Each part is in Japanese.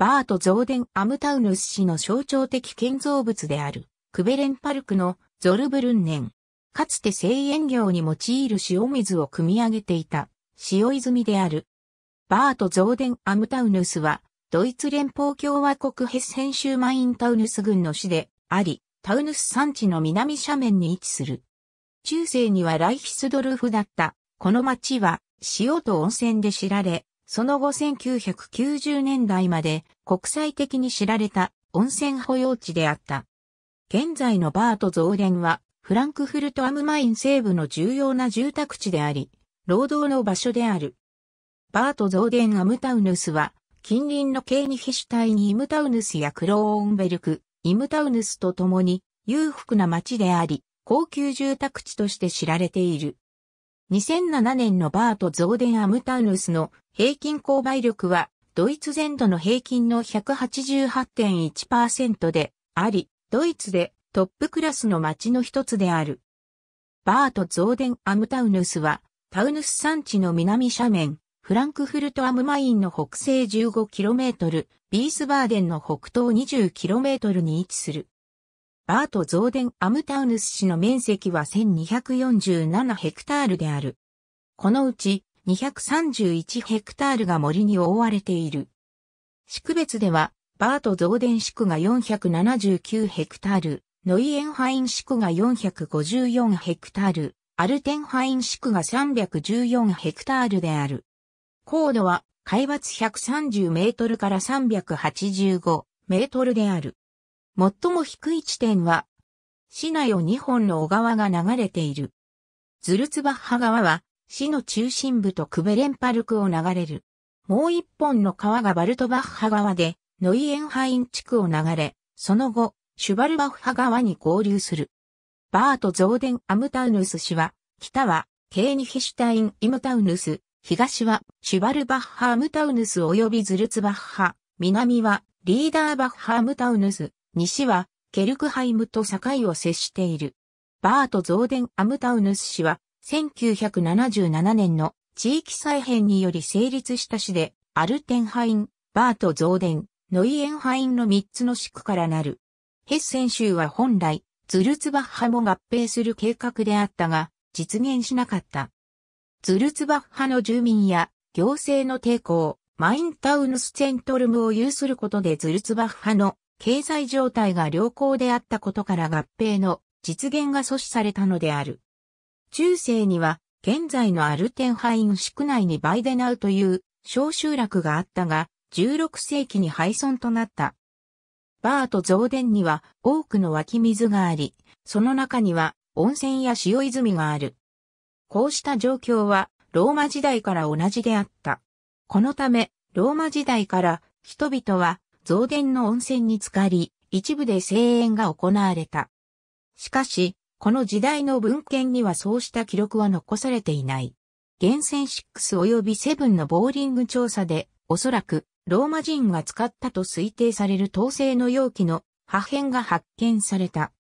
バートゾーデン・アムタウヌス市の象徴的建造物である、クベレンパルクのゾルブルンネン。かつて製塩業に用いる塩水を汲み上げていた、塩泉である。バートゾーデン・アムタウヌスは、ドイツ連邦共和国ヘッセン州マインタウヌス郡の市であり、タウヌス山地の南斜面に位置する。中世にはライヒスドルフだった、この町は塩と温泉で知られ、その後1990年代まで国際的に知られた温泉保養地であった。現在のバート増連はフランクフルトアムマイン西部の重要な住宅地であり、労働の場所である。バート増連アムタウヌスは近隣のケーニヒシュタイにイムタウヌスやクローンベルク、イムタウヌスと共に裕福な町であり、高級住宅地として知られている。2007年のバート・ゾーデン・アムタウヌスの平均購買力はドイツ全土の平均の188.1%であり、ドイツでトップクラスの街の一つである。バート・ゾーデン・アムタウヌスは、タウヌス山地の南斜面、フランクフルト・アムマインの北西 15km、ビースバーデンの北東 20km に位置する。バート増ン・アムタウヌス市の面積は1247ヘクタールである。このうち231ヘクタールが森に覆われている。宿別では、バート増ン市区が479ヘクタール、ノイエンハイン市区が454ヘクタール、アルテンハイン市区が314ヘクタールである。高度は海抜130メートルから385メートルである。最も低い地点は、市内を2本の小川が流れている。ズルツバッハ川は、市の中心部とクベレンパルクを流れる。もう一本の川がバルトバッハ川で、ノイエンハイン地区を流れ、その後、シュバルバッハ川に合流する。バート・ゾーデン・アムタウヌス氏は、北は、ケーニヒシュタイン・イムタウヌス、東は、シュバルバッハ・アムタウヌス及びズルツバッハ、南は、リーダーバッハ・アムタウヌス、西はケルクハイムと境を接している。バート・ゾーデン・アムタウヌス市は、1977年の地域再編により成立した市で、アルテンハイン、バート・ゾーデン、ノイエンハインの3つの市区からなる。ヘッセン州は本来、ズルツバッハも合併する計画であったが、実現しなかった。ズルツバッハの住民や行政の抵抗、マインタウヌス・セントルムを有することでズルツバッハの経済状態が良好であったことから合併の実現が阻止されたのである。中世には、現在のアルテンハイン市区内にバイデナウという小集落があったが、16世紀に廃村となった。バーと増田には多くの湧き水があり、その中には温泉や塩泉がある。こうした状況はローマ時代から同じであった。このため、ローマ時代から人々は増電の温泉に浸かり、一部で声援が行われた。しかし、この時代の文献にはそうした記録は残されていない。源泉6及び7のボーリング調査で、おそらくローマ人が使ったと推定される陶製の容器の破片が発見された。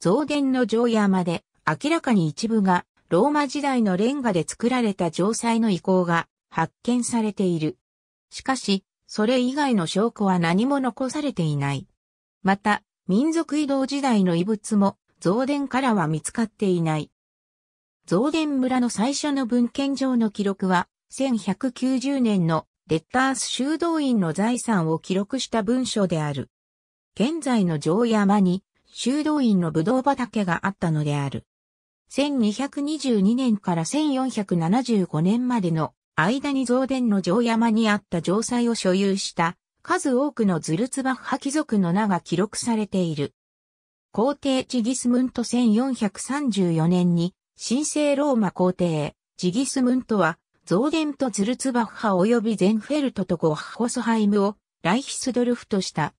増電の城山で明らかに一部がローマ時代のレンガで作られた城塞の遺構が発見されている。しかし、それ以外の証拠は何も残されていない。また、民族移動時代の遺物も、増田からは見つかっていない。増田村の最初の文献上の記録は、1190年のレッタース修道院の財産を記録した文書である。現在の城山に修道院のぶどう畑があったのである。1222年から1475年までの間に増田の城山にあった城塞を所有した数多くのズルツバッハ貴族の名が記録されている。皇帝チギスムント1434年に神聖ローマ皇帝チギスムントは増田とズルツバッハ及びゼンフェルトとゴッホソハイムをライヒスドルフとした。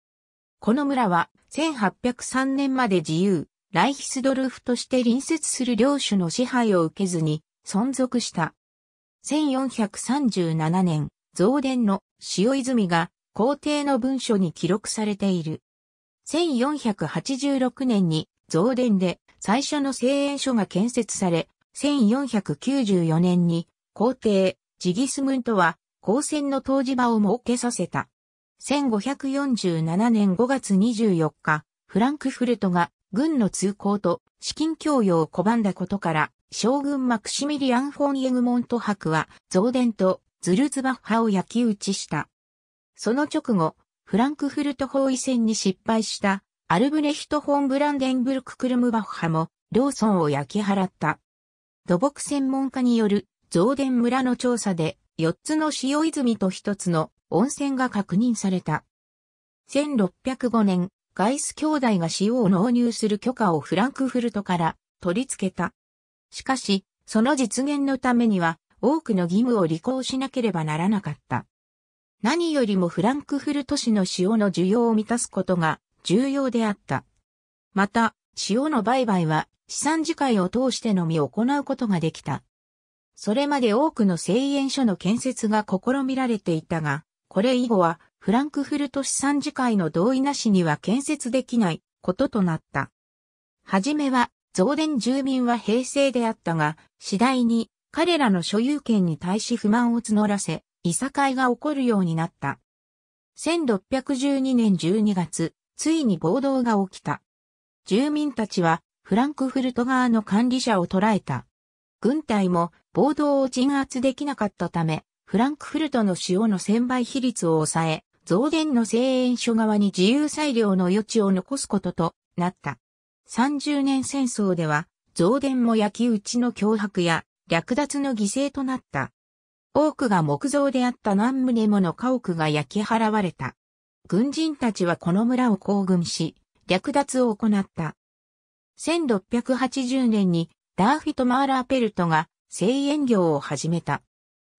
この村は1803年まで自由、ライヒスドルフとして隣接する領主の支配を受けずに存続した。1437年、増田の塩泉が皇帝の文書に記録されている。1486年に増田で最初の聖塩書が建設され、1494年に皇帝ジギスムントは高専の当時場を設けさせた。1547年5月24日、フランクフルトが軍の通行と資金供与を拒んだことから、将軍マクシミリアン・フォン・イエグモント博は、増ンとズルズバッハを焼き打ちした。その直後、フランクフルト包囲戦に失敗したアルブレヒト・フォン・ブランデンブルク・クルムバッハも、ローソンを焼き払った。土木専門家による増田村の調査で、4つの塩泉と1つの温泉が確認された。1605年、ガイス兄弟が塩を納入する許可をフランクフルトから取り付けた。しかし、その実現のためには多くの義務を履行しなければならなかった。何よりもフランクフルト市の塩の需要を満たすことが重要であった。また、塩の売買は資産次会を通してのみ行うことができた。それまで多くの製塩所の建設が試みられていたが、これ以後はフランクフルト資産次会の同意なしには建設できないこととなった。はじめは増田住民は平成であったが、次第に彼らの所有権に対し不満を募らせ、いさかいが起こるようになった。1612年12月、ついに暴動が起きた。住民たちはフランクフルト側の管理者を捕らえた。軍隊も暴動を鎮圧できなかったため、フランクフルトの塩の専売比率を抑え、増田の製塩所側に自由裁量の余地を残すこととなった。30年戦争では、増電も焼き討ちの脅迫や略奪の犠牲となった。多くが木造であった何棟もの家屋が焼き払われた。軍人たちはこの村を行軍し、略奪を行った。1680年にダーフィト・マーラーペルトが製塩業を始めた。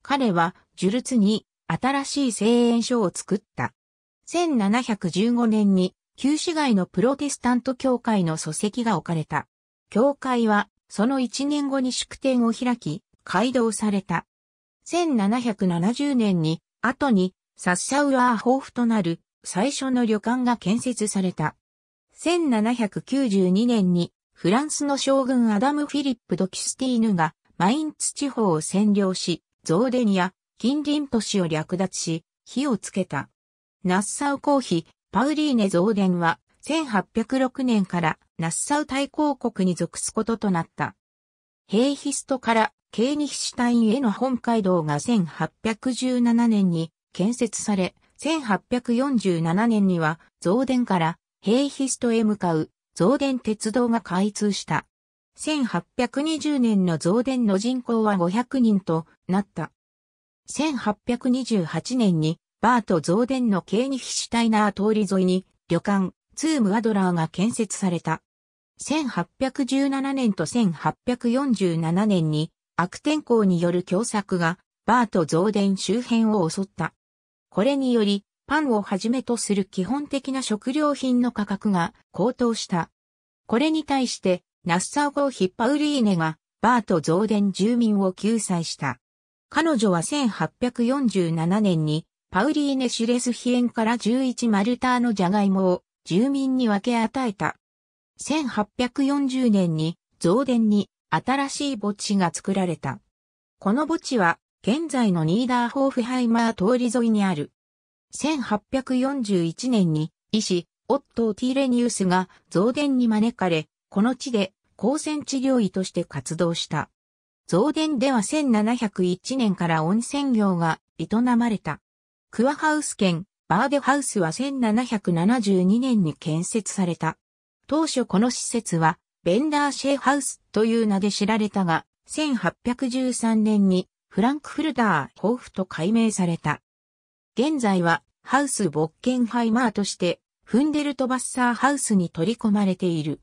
彼は、ジュルツに新しい製塩所を作った。1715年に旧市街のプロテスタント教会の礎石が置かれた。教会は、その1年後に祝典を開き、改道された。1770年に、後に、サッシャウアー豊富となる最初の旅館が建設された。1792年に、フランスの将軍アダム・フィリップ・ドキスティーヌが、マインツ地方を占領し、ゾーデニア、近隣都市を略奪し、火をつけた。ナッサウ公妃、パウリーネ増田は1806年からナッサウ大公国に属すこととなった。ヘイヒストからケーニヒシュタインへの本街道が1817年に建設され、1847年には増田からヘイヒストへ向かう増田鉄道が開通した。1820年の増田の人口は500人となった。1828年にバート増電のケーニヒシュタイナー通り沿いに、旅館、ツームアドラーが建設された。1817年と1847年に悪天候による凶作がバート増田周辺を襲った。これによりパンをはじめとする基本的な食料品の価格が高騰した。これに対してナッサーゴーヒッパウリーネがバート増田住民を救済した。彼女は1847年にパウリーネ・シュレスヒエンから11マルターのジャガイモを住民に分け与えた。1840年に増田に新しい墓地が作られた。この墓地は現在のニーダーホーフハイマー通り沿いにある。1841年に医師、オットー・ティーレニウスが増田に招かれ、この地で光線治療医として活動した。増田では1701年から温泉業が営まれた。クアハウス県バーデハウスは1772年に建設された。当初この施設はベンダーシェーハウスという名で知られたが、1813年にフランクフルター豊フと改名された。現在はハウスボッケンハイマーとしてフンデルトバッサーハウスに取り込まれている。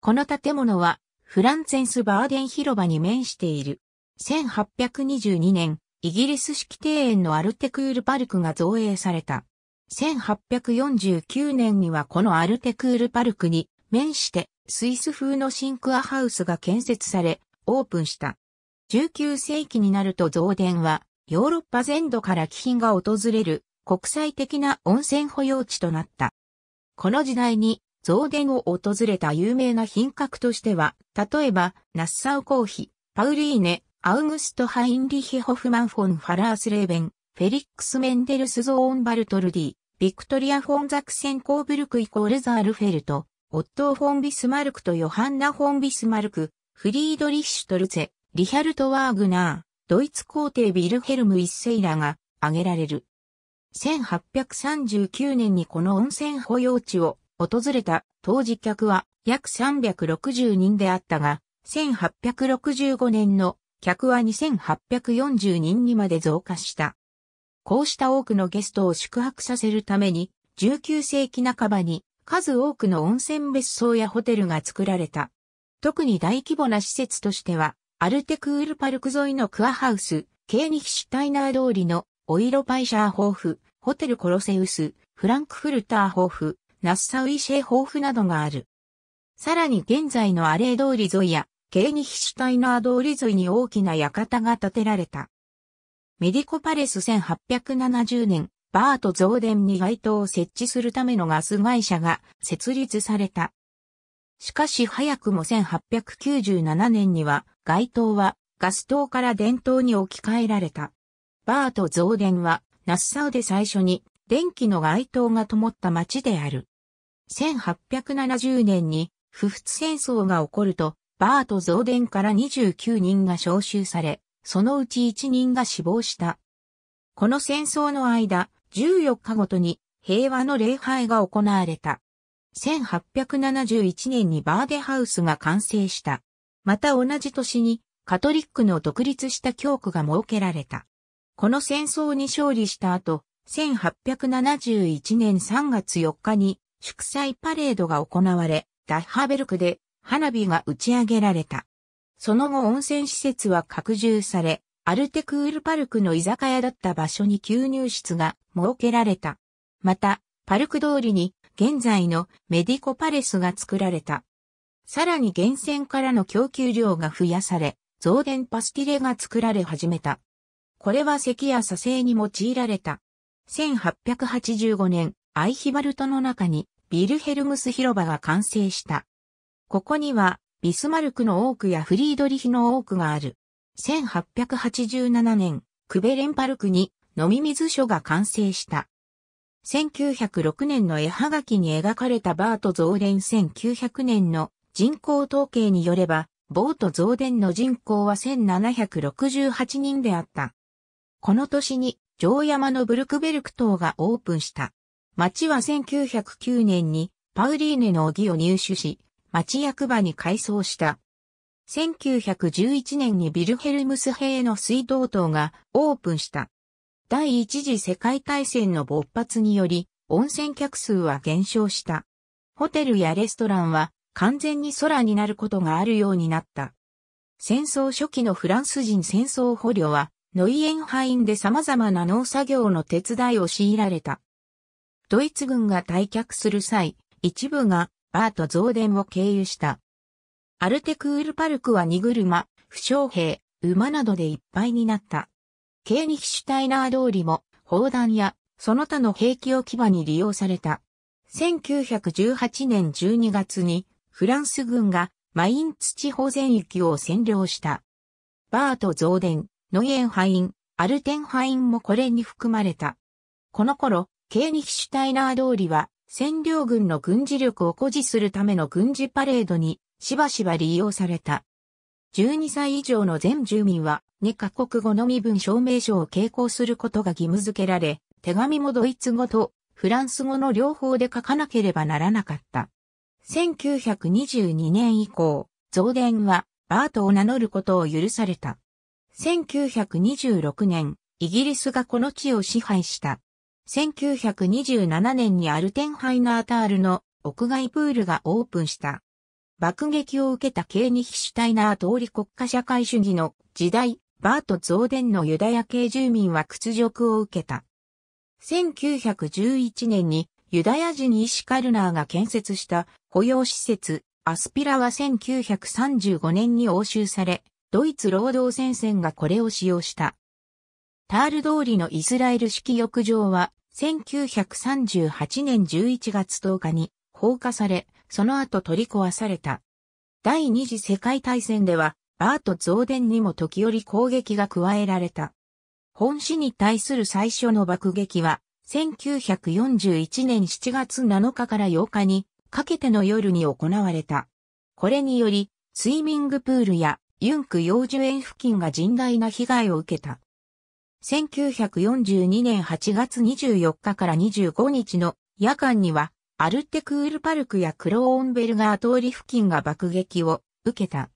この建物はフランツェンスバーデン広場に面している。1822年、イギリス式庭園のアルテクールパルクが造営された。1849年にはこのアルテクールパルクに面してスイス風のシンクアハウスが建設されオープンした。19世紀になると造電はヨーロッパ全土から貴賓が訪れる国際的な温泉保養地となった。この時代に造電を訪れた有名な品格としては、例えば、ナッサウコーヒ、パウリーネ、アウグスト・ハインリヒ・ホフマン・フォン・ファラース・レーベン、フェリックス・メンデルス・ゾーン・バルトルディ、ビクトリア・フォン・ザクセン・コーブルク・イコール・ザールフェルト、オットー・フォン・ビスマルクとヨハンナ・フォン・ビスマルク、フリードリッシュ・トルツェ、リヒャルト・ワーグナー、ドイツ皇帝ビルヘルム一世らが挙げられる。1839年にこの温泉保養地を訪れた当時客は約360人であったが、1865年の客は2840人にまで増加した。こうした多くのゲストを宿泊させるために、19世紀半ばに数多くの温泉別荘やホテルが作られた。特に大規模な施設としては、アルテクールパルク沿いのクアハウス、ケーニヒシュタイナー通りのオイロパイシャーホーフ、ホテルコロセウス、フランクフルターホーフ、ナッサウイシェーホーフなどがある。さらに現在のアレー通り沿いやケーニヒシュタイナー通り沿いに大きな館が建てられた。メディコパレス1870年、バート増電に街灯を設置するためのガス会社が設立された。しかし早くも1897年には街灯はガス灯から電灯に置き換えられた。バート増電はナッサウで最初に電気の街灯が灯った町である。1870年に不仏戦争が起こるとバート増電から29人が召集され、そのうち1人が死亡した。この戦争の間、14日ごとに平和の礼拝が行われた。1871年にバーデハウスが完成した。また同じ年にカトリックの独立した教区が設けられた。この戦争に勝利した後、1871年3月4日に祝祭パレードが行われ、ダッハベルクで花火が打ち上げられた。その後温泉施設は拡充され、アルテクールパルクの居酒屋だった場所に吸入室が設けられた。また、パルク通りに現在のメディコパレスが作られた。さらに源泉からの供給量が増やされ、増電パスティレが作られ始めた。これは石や砂製に用いられた。1885年、アイヒバルトの中にビルヘルムス広場が完成した。ここには、ビスマルクの多くやフリードリヒの多くがある。1887年、クベレンパルクに飲み水所が完成した。1906年の絵はがきに描かれたバート増田1900年の人口統計によれば、ボート増田の人口は1768人であった。この年に、城山のブルクベルク島がオープンした。町は1909年にパウリーネの荻を入手し、町役場に改装した。1911年にビルヘルムス兵の水道塔がオープンした。第一次世界大戦の勃発により、温泉客数は減少した。ホテルやレストランは完全に空になることがあるようになった。戦争初期のフランス人戦争捕虜は、ノイエンハインで様々な農作業の手伝いを強いられた。ドイツ軍が退却する際、一部がバート増電を経由した。アルテクールパルクは荷車、負傷兵、馬などでいっぱいになった。ケーニヒシュタイナー通りも砲弾やその他の兵器置き場に利用された。1918年12月にフランス軍がマインツ地方全域を占領した。バート増電、ノイエンハイン、アルテンハインもこれに含まれた。この頃、ケーニヒシュタイナー通りは占領軍の軍事力を誇示するための軍事パレードにしばしば利用された。12歳以上の全住民は2カ国語の身分証明書を携行することが義務付けられ、手紙もドイツ語とフランス語の両方で書かなければならなかった。1922年以降、増電はバートを名乗ることを許された。1926年、イギリスがこの地を支配した。1927年にアルテンハイナータールの屋外プールがオープンした。爆撃を受けたケーニヒシュタイナー通り国家社会主義の時代、バート増伝のユダヤ系住民は屈辱を受けた。1911年にユダヤ人イシカルナーが建設した雇用施設アスピラは1935年に押収され、ドイツ労働戦線がこれを使用した。タール通りのイスラエル式浴場は、1938年11月10日に放火され、その後取り壊された。第二次世界大戦では、バート増電にも時折攻撃が加えられた。本市に対する最初の爆撃は、1941年7月7日から8日にかけての夜に行われた。これにより、スイミングプールやユンク幼樹園付近が甚大な被害を受けた。1942年8月24日から25日の夜間には、アルテクールパルクやクローンベルガー通り付近が爆撃を受けた。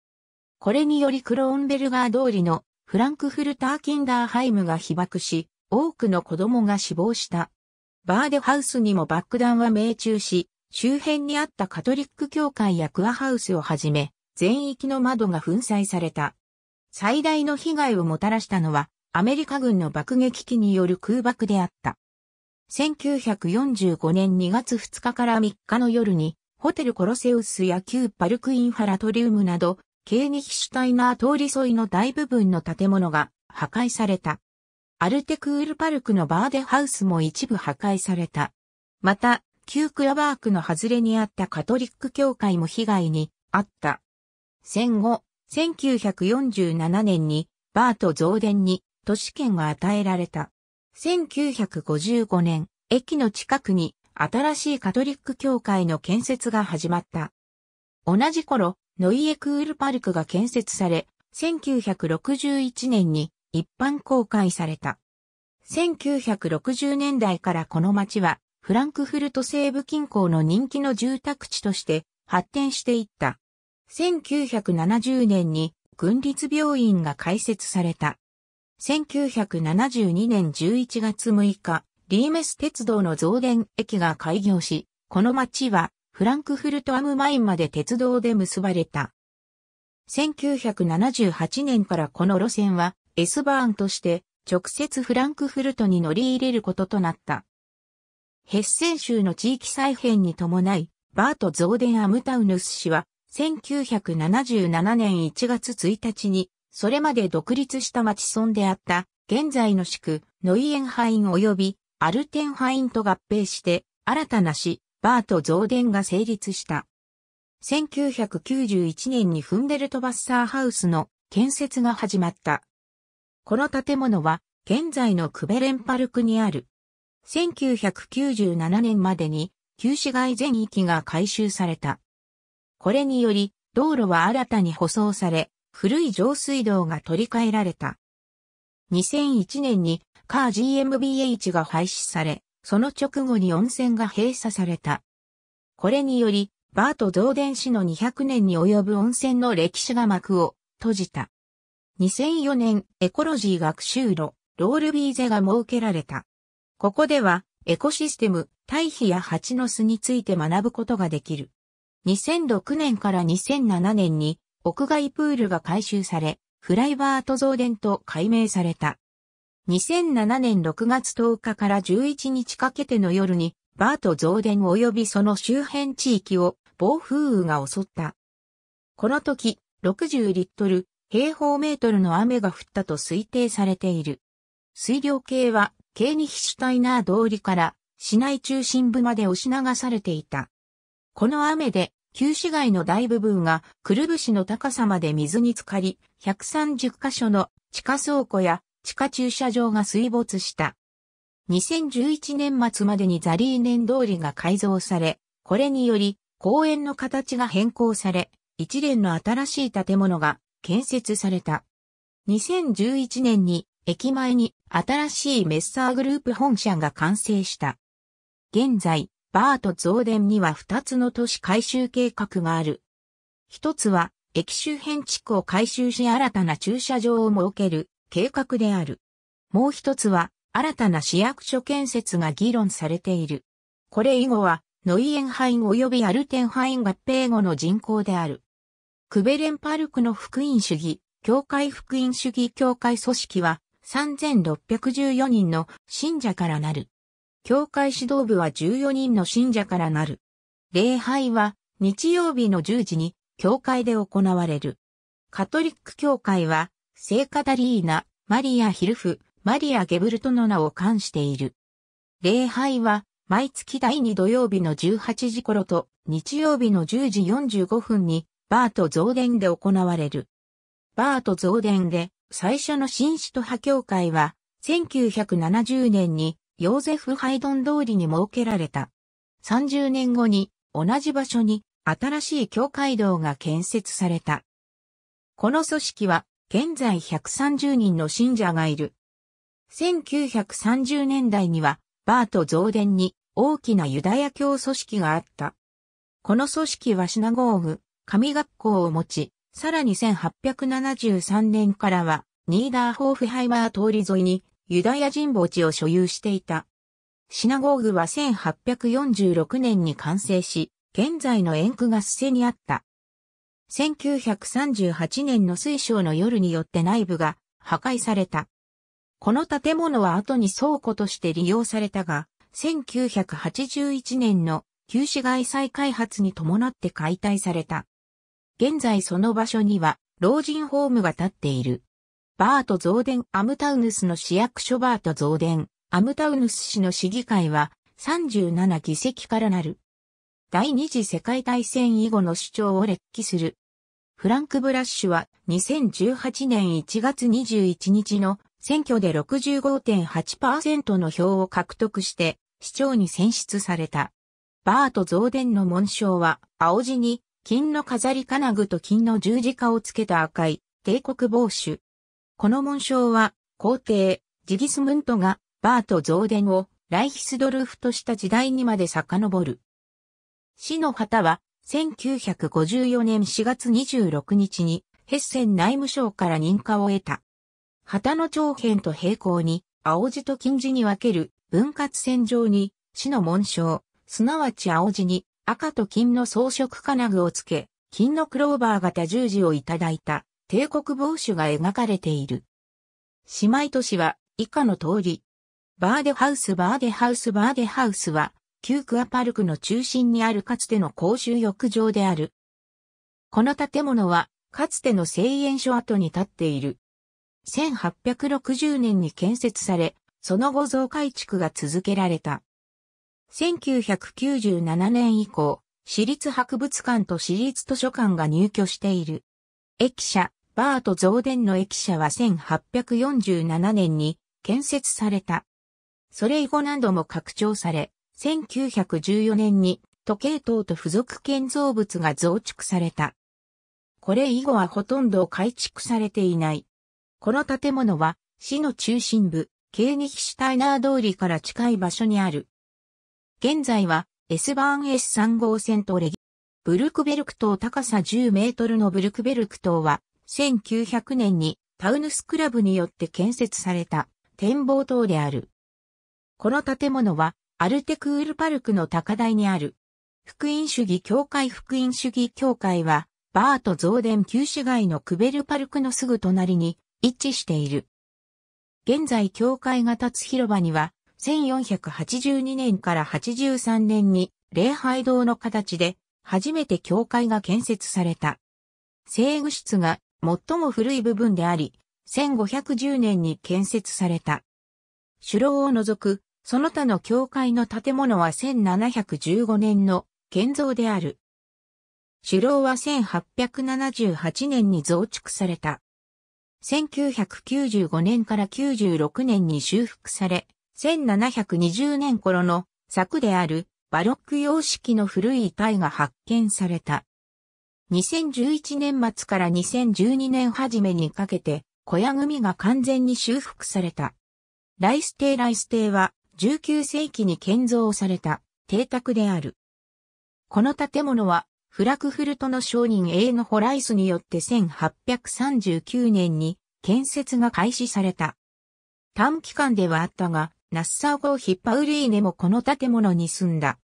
これによりクローンベルガー通りのフランクフルター・キンダーハイムが被爆し、多くの子供が死亡した。バーデハウスにも爆弾は命中し、周辺にあったカトリック教会やクアハウスをはじめ、全域の窓が粉砕された。最大の被害をもたらしたのは、アメリカ軍の爆撃機による空爆であった。1945年2月2日から3日の夜に、ホテルコロセウスや旧パルクインファラトリウムなど、ケーニヒシュタイナー通り沿いの大部分の建物が破壊された。アルテクールパルクのバーデハウスも一部破壊された。また、旧クラバークの外れにあったカトリック教会も被害にあった。戦後、1947年にバーと増田に都市圏が与えられた。1955年、駅の近くに新しいカトリック教会の建設が始まった。同じ頃、ノイエクールパルクが建設され、1961年に一般公開された。1960年代からこの街は、フランクフルト西部近郊の人気の住宅地として発展していった。1970年に軍立病院が開設された。1972年11月6日、リーメス鉄道の増電駅が開業し、この町はフランクフルトアムマインまで鉄道で結ばれた。1978年からこの路線は S バーンとして直接フランクフルトに乗り入れることとなった。ヘッセン州の地域再編に伴い、バート増電アムタウヌス氏は1977年1月1日にそれまで独立した町村であった、現在の市区、ノイエンハイン及びアルテンハインと合併して、新たな市、バート増田が成立した。1991年にフンデルトバッサーハウスの建設が始まった。この建物は、現在のクベレンパルクにある。1997年までに、旧市街全域が改修された。これにより、道路は新たに舗装され、古い上水道が取り替えられた。2001年にカー GMBH が廃止され、その直後に温泉が閉鎖された。これにより、バート増電市の200年に及ぶ温泉の歴史が幕を閉じた。2004年、エコロジー学習路、ロールビーゼが設けられた。ここでは、エコシステム、堆肥や蜂の巣について学ぶことができる。2006年から2007年に、屋外プールが改修され、フライバート増電と改名された。2007年6月10日から11日かけての夜に、バート増電及びその周辺地域を暴風雨が襲った。この時、60リットル、平方メートルの雨が降ったと推定されている。水量計は、ケーニヒシュタイナー通りから、市内中心部まで押し流されていた。この雨で、旧市街の大部分がくるぶしの高さまで水に浸かり、130カ所の地下倉庫や地下駐車場が水没した。2011年末までにザリー年通りが改造され、これにより公園の形が変更され、一連の新しい建物が建設された。2011年に駅前に新しいメッサーグループ本社が完成した。現在、バート増電には2つの都市改修計画がある。一つは、駅周辺地区を改修し新たな駐車場を設ける計画である。もう一つは、新たな市役所建設が議論されている。これ以後は、ノイエンハイン及びアルテンハイン合併後の人口である。クベレンパルクの福音主義、教会福音主義教会組織は3614人の信者からなる。教会指導部は14人の信者からなる。礼拝は日曜日の10時に教会で行われる。カトリック教会は聖カタリーナ、マリア・ヒルフ、マリア・ゲブルトの名を冠している。礼拝は毎月第2土曜日の18時頃と日曜日の10時45分にバート増殿で行われる。バート増殿で最初の新首都派教会は1970年にヨーゼフ・ハイドン通りに設けられた。30年後に同じ場所に新しい教会堂が建設された。この組織は現在130人の信者がいる。1930年代にはバート増田に大きなユダヤ教組織があった。この組織はシナゴーグ、神学校を持ち、さらに1873年からはニーダーホーフハイマー通り沿いにユダヤ人墓地を所有していた。シナゴーグは1846年に完成し、現在の円区がすせにあった。1938年の水晶の夜によって内部が破壊された。この建物は後に倉庫として利用されたが、1981年の旧市街再開発に伴って解体された。現在その場所には老人ホームが建っている。バート・ゾーデン・アムタウヌスの市役所バート・ゾーデン、アムタウヌス市の市議会は37議席からなる。第二次世界大戦以後の主張を列記する。フランク・ブラッシュは2018年1月21日の選挙で65.8%の票を獲得して市長に選出された。バート・ゾーデンの紋章は青地に金の飾り金具と金の十字架をつけた赤い帝国帽子。この紋章は、皇帝、ジギスムントが、バート増殿を、ライヒスドルフとした時代にまで遡る。死の旗は、1954年4月26日に、ヘッセン内務省から認可を得た。旗の長辺と平行に、青字と金字に分ける分割線上に、死の紋章、すなわち青字に赤と金の装飾金具をつけ、金のクローバー型十字をいただいた帝国防守が描かれている。姉妹都市は以下の通り。バーデハウスバーデハウスバーデハウスは、旧クアパルクの中心にあるかつての公衆浴場である。この建物は、かつての製塩所跡に建っている。1860年に建設され、その後増改築が続けられた。1997年以降、私立博物館と私立図書館が入居している。駅舎、バート増電の駅舎は1847年に建設された。それ以後何度も拡張され、1914年に時計塔と付属建造物が増築された。これ以後はほとんど改築されていない。この建物は市の中心部、ケーニヒシュタイナー通りから近い場所にある。現在は S バーン S3 号線とレギ、ブルクベルク島高さ10メートルのブルクベルク島は1900年にタウヌスクラブによって建設された展望塔である。この建物はアルテクールパルクの高台にある。福音主義教会福音主義教会はバート増電旧市街のクベルパルクのすぐ隣に位置している。現在教会が立つ広場には1482年から83年に礼拝堂の形で初めて教会が建設された。聖具室が最も古い部分であり、1510年に建設された。主楼を除く、その他の教会の建物は1715年の建造である。主楼は1878年に増築された。1995年から96年に修復され、1720年頃の柵であるバロック様式の古い遺体が発見された。2011年末から2012年初めにかけて、小屋組が完全に修復された。ライス邸ライス邸は、19世紀に建造された邸宅である。この建物は、フラクフルトの商人エーホライスによって1839年に建設が開始された。短期間ではあったが、ナッサー号ヒッパウリーネもこの建物に住んだ。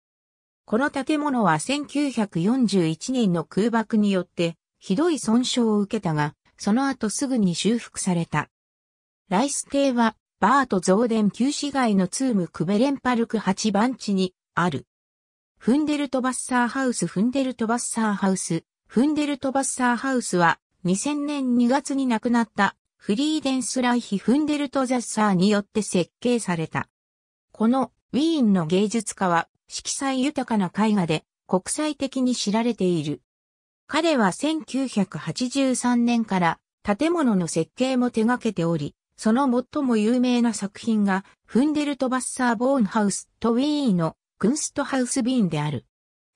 この建物は1941年の空爆によってひどい損傷を受けたが、その後すぐに修復された。ライス邸はバート増電旧市街のツームクベレンパルク8番地にある。フンデルトバッサーハウスフンデルトバッサーハウスフンデルトバッサーハウスは2000年2月に亡くなったフリーデンスライヒ・フンデルトザッサーによって設計された。このウィーンの芸術家は色彩豊かな絵画で国際的に知られている。彼は1983年から建物の設計も手掛けており、その最も有名な作品がフンデルトバッサー・ボーンハウスとウィーンのクンストハウス・ビーンである。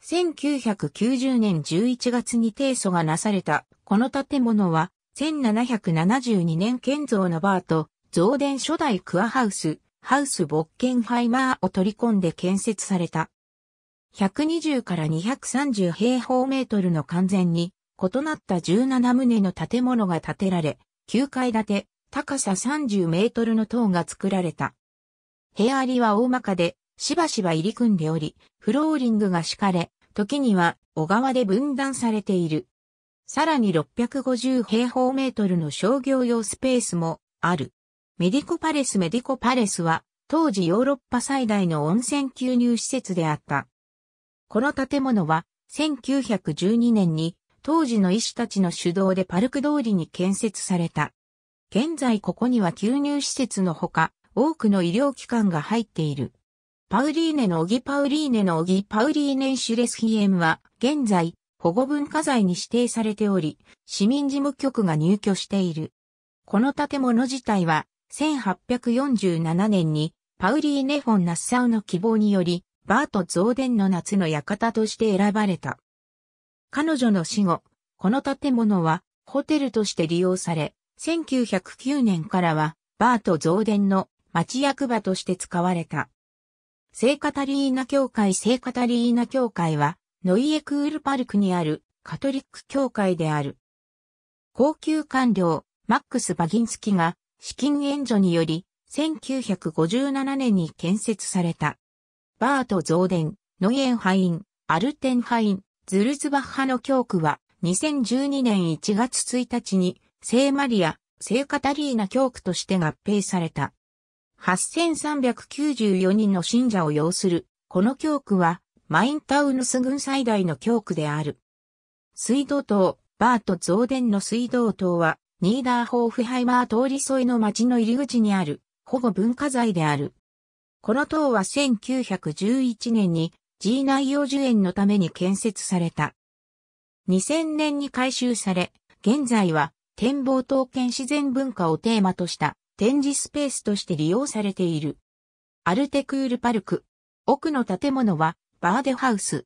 1990年11月に提訴がなされたこの建物は1772年建造のバーと増田初代クアハウスハウス・ボッケンハイマーを取り込んで建設された。120から230平方メートルの完全に異なった17棟の建物が建てられ、9階建て、高さ30メートルの塔が作られた。部屋ありは大まかで、しばしば入り組んでおり、フローリングが敷かれ、時には小川で分断されている。さらに650平方メートルの商業用スペースもある。メディコパレスメディコパレスは、当時ヨーロッパ最大の温泉吸入施設であった。この建物は、1912年に、当時の医師たちの主導でパルク通りに建設された。現在ここには吸入施設のほか、多くの医療機関が入っている。パウリーネのオギパウリーネのオギパウリーネンシュレスヒエムは、現在、保護文化財に指定されており、市民事務局が入居している。この建物自体は、1847年にパウリーネ・フォン・ナッサウの希望により、バート増ンの夏の館として選ばれた。彼女の死後、この建物はホテルとして利用され、1909年からはバート増ンの町役場として使われた。聖カタリーナ教会聖カタリーナ教会は、ノイエクールパルクにあるカトリック教会である。高級官僚、マックス・バギンスキが資金援助により、1957年に建設された。バート増田、ノイエンハイン、アルテンハイン、ズルツバッハの教区は、2012年1月1日に、聖マリア、聖カタリーナ教区として合併された。8394人の信者を要する、この教区は、マインタウヌス軍最大の教区である。水道塔、バート増電の水道塔は、ニーダーホーフハイマー通り沿いの町の入り口にある保護文化財である。この塔は1911年に G 内容樹園のために建設された。2000年に改修され、現在は展望刀剣自然文化をテーマとした展示スペースとして利用されている。アルテクールパルク。奥の建物はバーデハウス。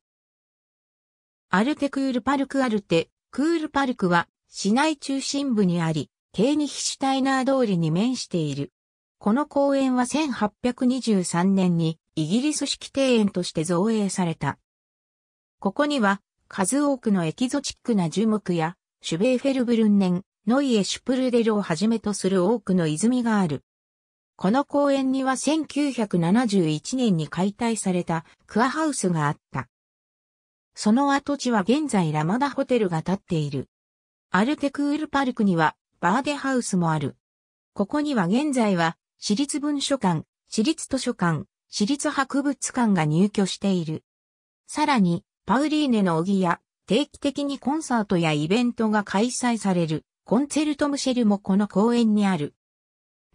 アルテクールパルクアルテ、クールパルクは市内中心部にあり、ケーニヒシュタイナー通りに面している。この公園は1823年にイギリス式庭園として造営された。ここには数多くのエキゾチックな樹木やシュベーフェルブルンネン、ノイエ・シュプルデルをはじめとする多くの泉がある。この公園には1971年に解体されたクアハウスがあった。その跡地は現在ラマダホテルが建っている。アルテクールパルクにはバーデハウスもある。ここには現在は私立文書館、私立図書館、私立博物館が入居している。さらに、パウリーネの木や定期的にコンサートやイベントが開催されるコンセェルトムシェルもこの公園にある。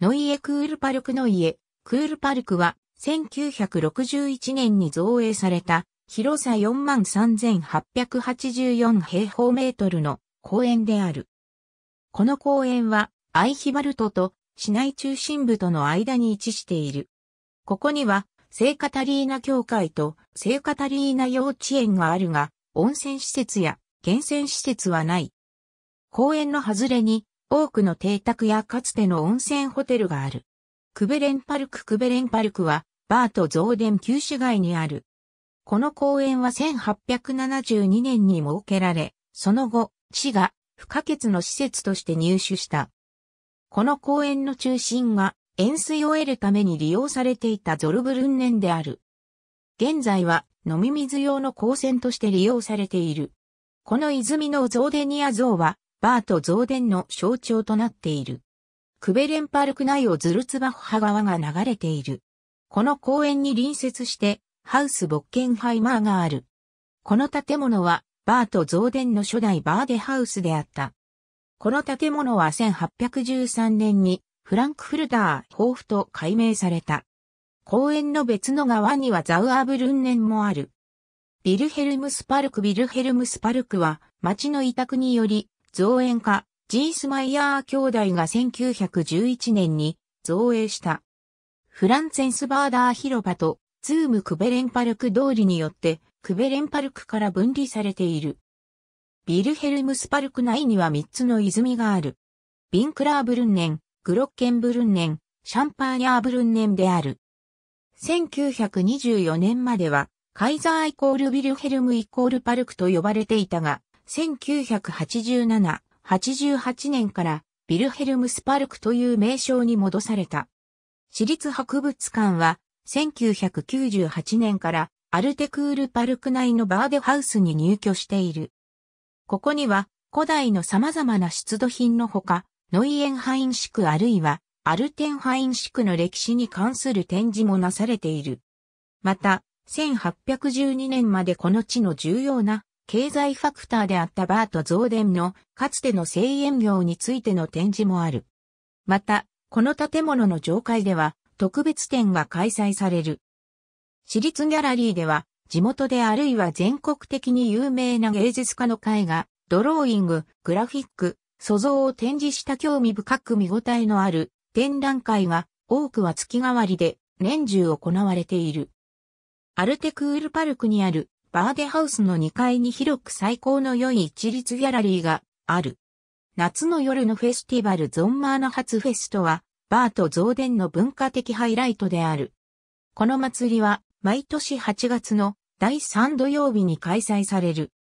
ノイエクールパルクノイエ、クールパルクは1961年に造営された広さ43,884平方メートルの公園である。この公園は、アイヒバルトと市内中心部との間に位置している。ここには、聖カタリーナ教会と聖カタリーナ幼稚園があるが、温泉施設や源泉施設はない。公園の外れに多くの邸宅やかつての温泉ホテルがある。クベレンパルククベレンパルクはバート増電旧市街にある。この公園は1872年に設けられ、その後、市が不可欠の施設として入手した。この公園の中心が塩水を得るために利用されていたゾルブルンネンである。現在は飲み水用の光線として利用されている。この泉のゾーデニア像は、バートデンの象徴となっている。クベレンパルク内をズルツバッハ川が流れている。この公園に隣接して、ハウスボッケンハイマーがある。この建物は、バーと増電の初代バーデハウスであった。この建物は1813年にフランクフルターーフと改名された。公園の別の側にはザウアブルンネンもある。ビルヘルムスパルクビルヘルムスパルクは町の委託により造園家ジースマイヤー兄弟が1911年に造営した。フランツェンスバーダー広場とズームクベレンパルク通りによってクベレンパルクから分離されている。ビルヘルムスパルク内には3つの泉がある。ビンクラーブルンネン、グロッケンブルンネン、シャンパーニャーブルンネンである。1924年までは、カイザーイコールビルヘルムイコールパルクと呼ばれていたが、1987、88年からビルヘルムスパルクという名称に戻された。私立博物館は1998年からアルテクールパルク内のバーデハウスに入居している。ここには古代の様々な出土品のほか、ノイエンハイン宿あるいはアルテンハイン宿の歴史に関する展示もなされている。また、1812年までこの地の重要な経済ファクターであったバーと増電のかつての製塩業についての展示もある。また、この建物の上階では特別展が開催される。私立ギャラリーでは、地元であるいは全国的に有名な芸術家の絵画、ドローイング、グラフィック、素像を展示した興味深く見応えのある展覧会が多くは月替わりで年中行われている。アルテクールパルクにあるバーデハウスの2階に広く最高の良い一律ギャラリーがある。夏の夜のフェスティバルゾンマーの初フェストはバーと増電の文化的ハイライトである。この祭りは毎年8月の第3土曜日に開催される。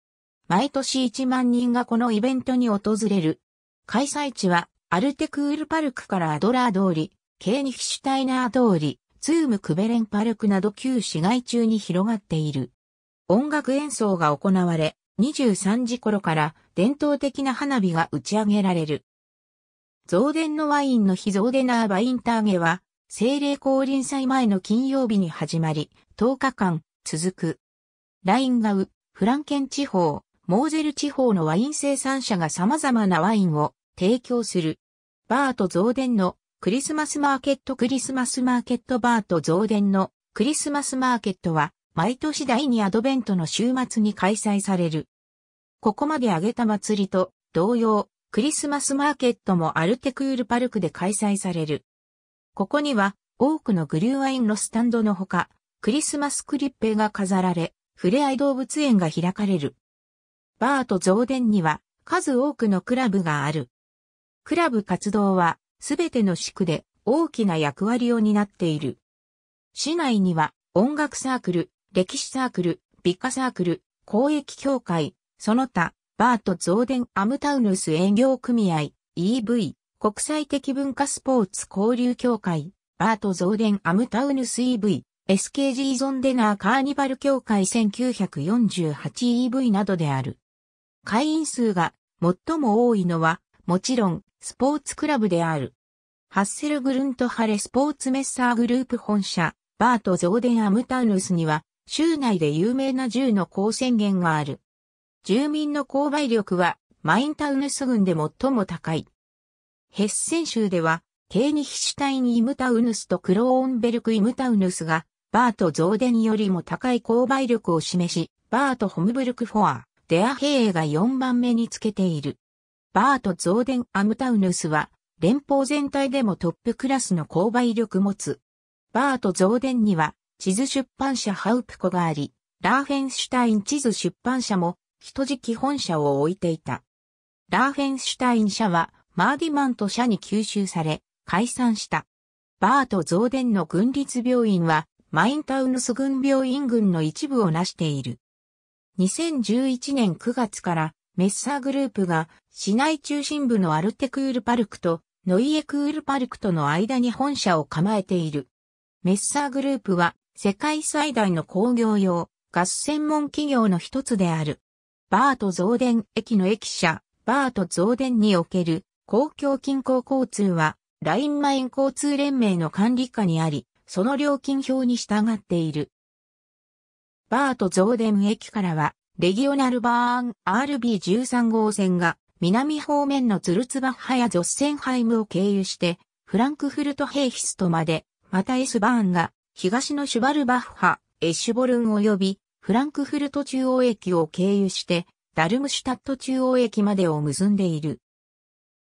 毎年1万人がこのイベントに訪れる。開催地は、アルテクールパルクからアドラー通り、ケーニヒシュタイナー通り、ツームクベレンパルクなど旧市街中に広がっている。音楽演奏が行われ、23時頃から伝統的な花火が打ち上げられる。増電のワインの日増電ナーバインターゲは、精霊降臨祭前の金曜日に始まり、10日間続く。ラインガウ、フランケン地方、モーゼル地方のワイン生産者が様々なワインを提供する。バート増電のクリスマスマーケットクリスマスマーケットバート増電のクリスマスマーケットは毎年第2アドベントの週末に開催される。ここまで挙げた祭りと同様、クリスマスマーケットもアルテクールパルクで開催される。ここには多くのグリューワインのスタンドのほか、クリスマスクリッペが飾られ、触れ合い動物園が開かれる。バーと増田には数多くのクラブがある。クラブ活動はすべての地区で大きな役割を担っている。市内には音楽サークル、歴史サークル、美化サークル、公益協会、その他、バート増田アムタウヌス営業組合、EV、国際的文化スポーツ交流協会、バート増田アムタウヌス EV、SKG ゾンデナーカーニバル協会 1948EV などである。会員数が最も多いのは、もちろん、スポーツクラブである。ハッセルグルントハレスポーツメッサーグループ本社、バート・ゾーデン・アムタウヌスには、州内で有名な10の高宣言がある。住民の購買力は、マインタウヌス郡で最も高い。ヘッセン州では、ケーニヒシュタイン・イムタウヌスとクローンベルク・イムタウヌスがバート増電よりも高い購買力を示し、バートホムブルクフォア、デアヘイが4番目につけている。バート増電アムタウヌスは、連邦全体でもトップクラスの購買力持つ。バート増電には、地図出版社ハウプコがあり、ラーフェンシュタイン地図出版社も、人質本社を置いていた。ラーフェンシュタイン社は、マーディマント社に吸収され、解散した。バート増電の軍立病院は、マインタウヌス軍病院群の一部を成している。2011年9月からメッサーグループが市内中心部のアルテクールパルクとノイエクールパルクとの間に本社を構えている。メッサーグループは世界最大の工業用ガス専門企業の一つである。バート増電駅の駅舎、バート増電における公共近郊交通はラインマイン交通連盟の管理下にあり、その料金表に従っている。バートデム駅からは、レギオナルバーン RB13 号線が南方面のツルツバッハやゾッセンハイムを経由して、フランクフルトヘイヒストまで、また S バーンが東のシュバルバッハ、エッシュボルン及びフランクフルト中央駅を経由して、ダルムシュタット中央駅までを結んでいる。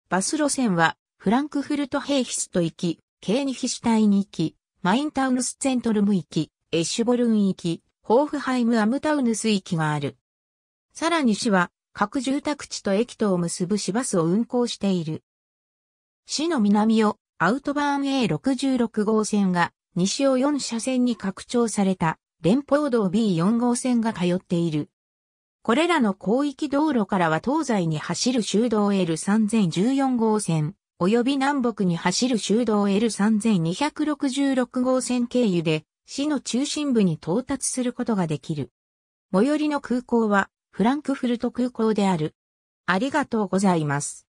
バス路線は、フランクフルトヘイヒスト行き、ケーニヒシュタイ行き、マインタウヌスツェントルム行き、エッシュボルン行き、ホーフハイムアムタウヌス行きがある。さらに市は、各住宅地と駅とを結ぶ市バスを運行している。市の南をアウトバーン A66 号線が西を4車線に拡張された連邦道 B4 号線が通っている。これらの広域道路からは東西に走る修道 L3014 号線、及び南北に走る修道 L3266 号線経由で、市の中心部に到達することができる。最寄りの空港は、フランクフルト空港である。ありがとうございます。